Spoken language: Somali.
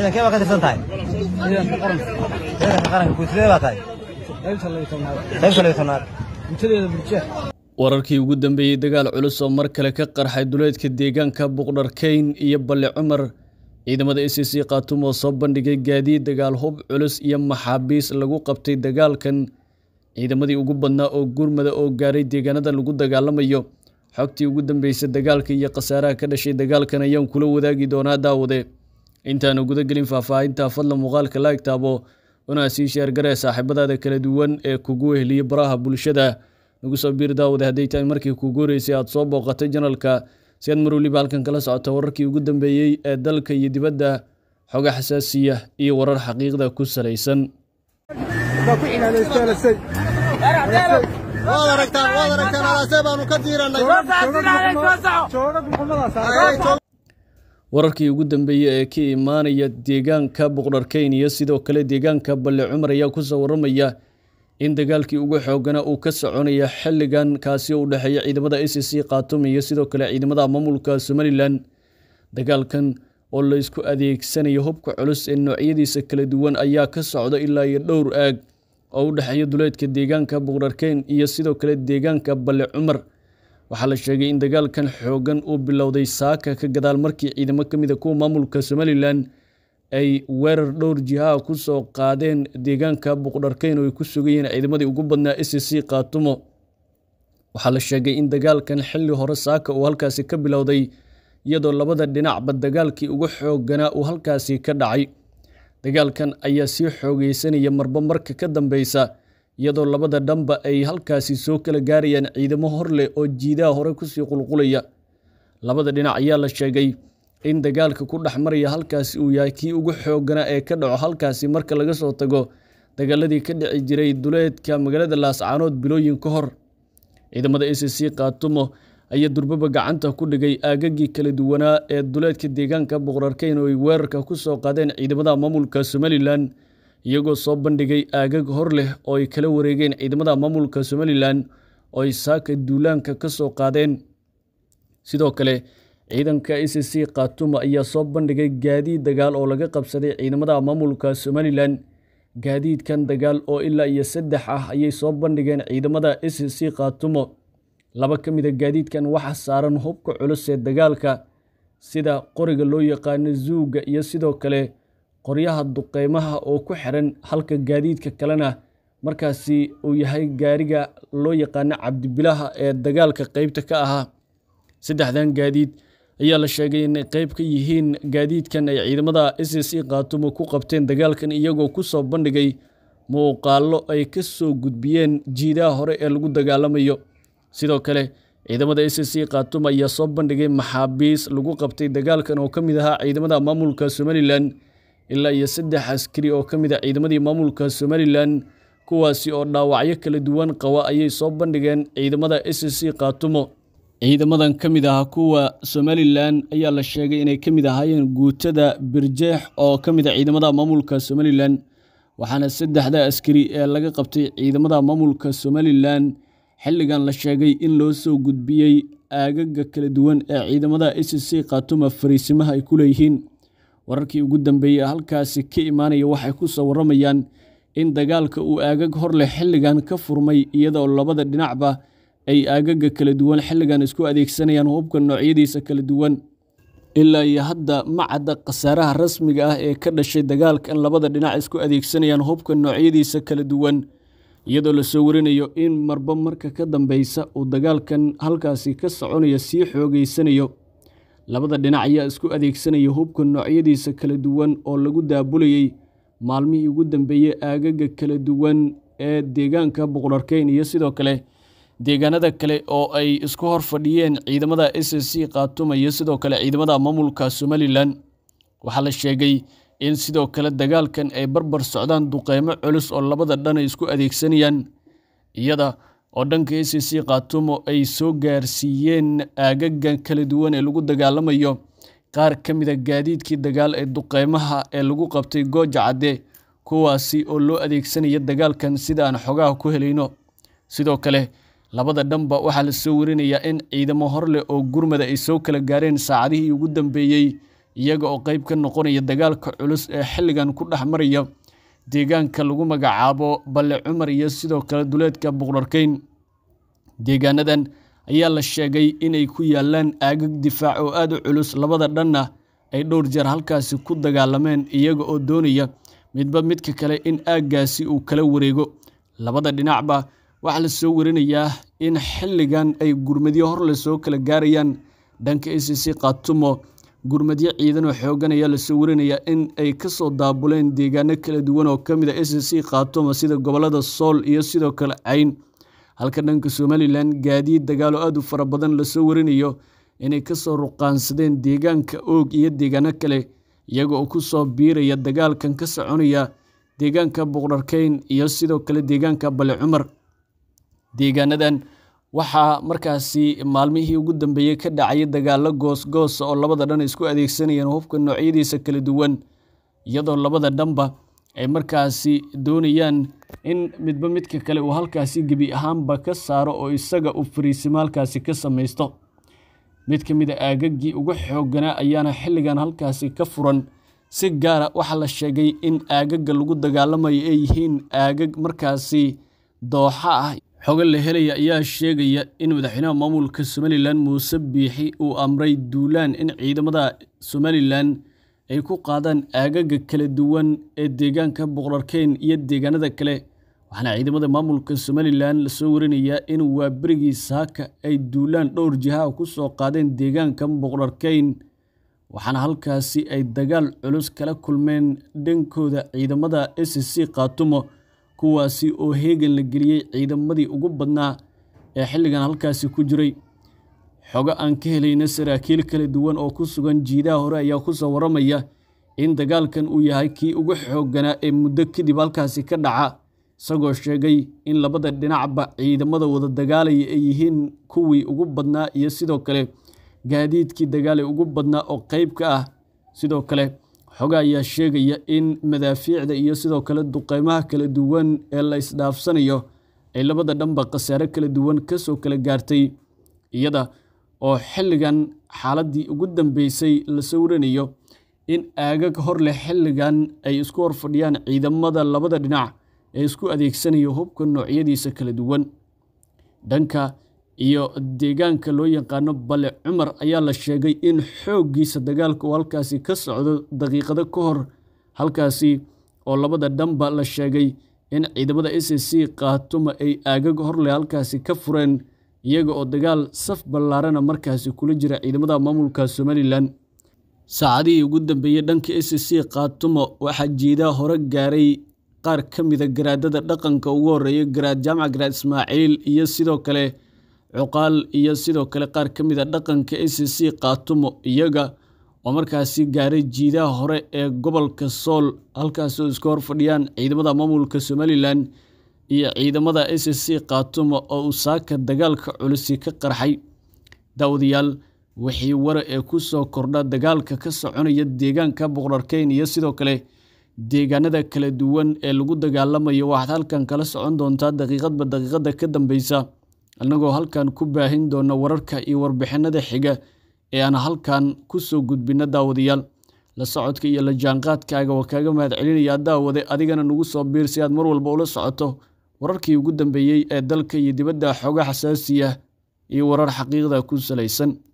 ciidankee ka tirsan tahay ciidanka qaranka guud sidee baa tahay qaybta labiyo tobnaad intedeeda burjeex wararkii ugu dambeeyey dagaal culus oo mar kale ka qarxay duleedka deegaanka buqdhar iyo balle cumar ciidamada a c c oo soo bandhigay gaadiid dagaal hub culus iyo maxaabiis lagu qabtay dagaalkan ciidamadii ugu badnaa oo gurmada oo gaaray deegaanada lagu dagaalamayo xogtii ugu dambeysay dagaalka iyo khasaaraha ka dhashay dagaalkan ayaan kula wadaagi doonaa daawade intaanu guda gelin faahfaahinta fadla muuqaalka laigtaabo unaa sii sheer garee saaxiibadaada kala duwan ee kugu wehliya baraha bulshada nagu soo biir daawade hadday tahay markii kugu guureysay aad soo booqatay janalka si aad mar weliba halkan kala socoto wararkii ugu dambeeyey ee dalka iyo dibadda xoga xasaasiya iyo warar xaqiiqda ku salaysan wararkii ugu dambeeyey ee ka imaanaya deegaanka boqdharkeyn iyo sidoo kale deegaanka balle cumar ayaa ku soo waramaya in dagaalkii ugu xoogana uu ka soconaya xilligan kaasi oo u dhexeeya ciidamada a c c khaatuum iyo sidoo kale ciidamada maamulka somalilan dagaalkan oo laysku adeegsanayo hubka culus ee noocyadiisa kala duwan ayaa ka socda ilaa iyo dhowr aag oo u dhexeeya duleedka deegaanka boqdharkeyn iyo sidoo kale deegaanka balle cumar waxaa la sheegay in dagaalkan xoogan uu bilowday saaka ka gadaal markii ciidamo ka mid a ah kuwa maamulka somalilan ay weerar dhowr jihaha ku soo qaadeen deegaanka buqdharkeyn oo ay ku sugayeen ciidamadii ugu badnaa s c kaatumo waxaa la sheegay in dagaalkan xilli hore saaka uu halkaasi ka bilowday iyadoo labada dhinacba dagaalkii ugu xooganaa uu halkaasi ka dhacay dagaalkan ayaa sii xoogeysanaya marba marka ka dambeysa iyadoo labada dhanba ay halkaasi soo kala gaarayaan ciidamo hor leh oo jiidaha hore kusii qulqulaya labada dhinac ayaa la sheegay in dagaalka ku dhex maraya halkaasi uu yahay kii ugu xoogana ee ka dhaco halkaasi marka laga soo tago dagaaladii ka dhici jiray duleedka magaalada laascaanood bilooyin ka hor ciidamada a c c qaatumo ayaa durbaba gacanta ku dhigay aagagii kala duwanaa ee duleedka deegaanka boqorarkeyn oo ay weerarka ku soo qaadeen ciidamada maamulka somalilan iyagoo soo bandhigay aagag hor leh oo ay kala wareegeen ciidamada maamulka somalilan oo ay saaka duulaanka ka soo qaadeen sidoo kale ciidanka a c khatuma ayaa soo bandhigay gaadiid dagaal oo laga qabsaday ciidamada maamulka somalilan gaadiidkan dagaal oo ilaa iyo saddex ah ayay soo bandhigeen ciidamada a c khatumo laba ka mida ah gaadiidkan waxaa saaran hubka culus ee dagaalka sida qoriga loo yaqaano zuuga iyo sidoo kale qoryaha duqeymaha oo ku xiran halka gaadiidka kalena markaasi uu yahay gaariga loo yaqaano cabdibilaha ee dagaalka qeybta ka ahaa saddexdan gaadiid ayaa la sheegay inay qeyb ka yihiin gaadiidkan ay ciidamada s c qaatumo ku qabteen dagaalkan iyagoo ku soo bandhigay muuqaallo ay ka soo gudbiyeen jiidaha hore ee lagu dagaalamayo sidoo kale ciidamada s c khatum ayaa soo bandhigay maxaabiis lagu qabtay dagaalkan oo ka mid ahaa ciidamada maamulka somalilan ilaa iyo saddex askari oo ka mid a ah ciidamadii maamulka somalilan kuwaasi oo dhaawacyo kala duwan qaba ayay soo bandhigeen ciidamada s c kaatumo ciidamadan ka mid ah kuwa somalilan ayaa la sheegay inay ka mid ahaayeen guutada birjeex oo ka mid a ah ciidamada maamulka somalilan waxaana saddexda askari ee laga qabtay ciidamada maamulka somalilan xilligan la sheegay in loo soo gudbiyey aagaga kala duwan ee ciidamada s c kaatuma fariisimaha ay ku leeyihiin wararkii ugu dambeeyey halkaasi ka imaanaya waxay ku soo warramayaan in dagaalka uu aagag hor leh xilligan ka furmay iyadoo labada dhinacba ay aagaga kala duwan xilligan isku adeegsanayaan hubka noocyadiisa kala duwan ilaa iyo hadda macadda khasaaraha rasmiga ah ee ka dhashay dagaalkan labada dhinac isku adeegsanayaan hubka noocyadiisa kala duwan iyadoo lasoo warinayo in marba marka ka dambaysa uu dagaalkan halkaasi ka soconaya sii xoogaysanayo labada dhinac ayaa isku adeegsanaya hubka noocyadiisa kala duwan oo lagu daabulayey maalmihii ugu dambeeyey aagaga kala duwan ee deegaanka boqorarkeyn iyo sidoo kale deegaanada kale oo ay isku hor fadhiyeen ciidamada s s c iyo sidoo kale ciidamada maamulka somalilan waxaa la sheegay in sidoo kale dagaalkan ay barbar socdaan duqeymo culus oo labada dhan ay isku adeegsanayaan iyada oo dhanka a c c khaatumo ay soo gaarsiiyeen aagaga kala duwan ee lagu dagaalamayo qaar ka mida ah gaadiidkii dagaal ee duqeymaha ee lagu qabtay gooja cadde kuwaasi oo loo adeegsanaya dagaalkan sida aan xogaha ku helayno sidoo kale labada dhanba waxaa la soo warinayaa in ciidamo horleh oo gurmada ay soo kala gaareen saacadihii ugu dambeeyey iyaga oo qayb ka noqonaya dagaalka culus ee xilligan ku dhex maraya deegaanka lagu magacaabo balle cumar iyo sidoo kale duleedka buqdharkeyn deegaanadan ayaa la sheegay inay ku yaalaan aagag difaac oo aada u culus labada dhanna ay dhowr jeer halkaasi ku dagaalameen iyaga oo doonaya midba midka kale in aaggaasi uu kala wareego labada dhinacba waxaa la soo warinayaa in xilligan ay gurmadyo hor le soo kala gaarayaan dhanka i c khaatumo gurmadyo ciidan oo xoogan ayaa lasoo warinaya in ay kasoo daabuleen deegaano kala duwan oo kamid a ah s c khaatuma sida gobollada sool iyo sidoo kale cayn halka dhanka somalilan gaadiid dagaal oo aad u fara badan lasoo warinayo inay kasoo ruqaansadeen deegaanka oog iyo deegaano kale iyaga oo kusoo biiraya dagaalkan ka soconaya deegaanka boqdharkeyn iyo sidoo kale deegaanka bale cumar deegaanadan waxaa markaasi maalmihii ugu dambeeyey ka dhacayay dagaalo goos goosa oo labada dhan isku adeegsanayeen hubka noocyadiisa kala duwan iyadoo labada dhanba ay markaasi doonayaan in midba midka kale uu halkaasi gebi ahaanba ka saaro oo isaga uu fariisimaalkaasi ka samaysto mid ka mida a ah aagaggii ugu xooganaa ayaana xilligan halkaasi ka furan si gaara waxaa la sheegay in aagaga lagu dagaalamayo ay yihiin aagag markaasi dooxa ah xogo la helaya ayaa sheegaya in madaxweynaha maamulka somalilan muuse biixi uu amray duulaan in ciidamada somalilan ay ku qaadaan aagaga kala duwan ee deegaanka boqorarkeyn iyo deegaanada kale waxaana ciidamada maamulka somalilan lasoo warinayaa in waa saaka ay duulaan dhowr jihaha ku soo qaadeen deegaanka boqorarkeyn waxaana halkaasi ay dagaal culus kala kulmeen dhankooda ciidamada s c khaatumo kuwaasi oo heegan la geliyey ciidamadii ugu badnaa ee xilligan halkaasi ku jiray xogo aan ka helayna saraakiil kala duwan oo ku sugan jiidaha hore ayaa ku soo warramaya in dagaalkan uu yahay kii ugu xoogganaa ee muddo kadib halkaasi ka dhaca isagoo sheegay in labada dhinacba ciidamada wada dagaalaya ay yihiin kuwii ugu badnaa iyo sidoo kale gaadiidkii dagaalay ugu badnaa oo qayb ka ah sidoo kale xoga ayaa sheegaya in madaafiicda iyo sidoo kale duqeymaha kala duwan ee la isdhaafsanayo ay labada dhanba khasaare kala duwan ka soo kala gaartay iyada oo xilligan xaaladii ugu dambeysay la sawiranayo in aagag hor leh xilligan ay isku hor fadhiyaan ciidamada labada dhinac ee isku adeegsanaya hubka noocyadiisa kala duwan dhanka iyo deegaanka loo yaqaano bale cumar ayaa la sheegay in xooggiisa dagaalka uu halkaasi ka socdo daqiiqado ka hor halkaasi oo labada dhanba la sheegay in ciidamada s c kaatuma ay aagag horleh halkaasi ka fureen iyaga oo dagaal saf ballaarana markaasi kula jira ciidamada maamulka somalilan saacadihii ugu dambeeyey dhanka s c qaatuma waxaa jiidaa hore gaaray qaar ka mida ah garaadada dhaqanka ugu horreeya garaad jaamac garaad ismaaciil iyo sidoo kale cuqaal iyo sidoo kale qaar ka mid ah a dhaqanka s c qaatumo iyaga oo markaasi gaaray jiidaha hore ee gobolka sool halkaasoo iska hor fadhiyaan ciidamada maamulka somalilan iyo ciidamada a c c oo uu saaka dagaalka culusi ka qarxay daawadayaal wixii wara ee kusoo kordha dagaalka ka soconaya deegaanka boqorarkeyn iyo sidoo kale deegaanada kala duwan ee lagu dagaalamayo waxaad halkan kala socon doontaa daqiiqadba daqiiqada ka dambeysa annagoo halkan ku baahin doona wararka iyo warbixinada xiga ee aan halkan ku soo gudbinna daawadayaal la socodka iyo la jaanqaadkaaga waa kaaga mahad celinayaa daawade adigana nagu soo biir si aad mar walba ula socoto wararkii ugu dambeeyey ee dalka iyo dibadda xooga xasaasiya iyo warar xaqiiqda ku salaysan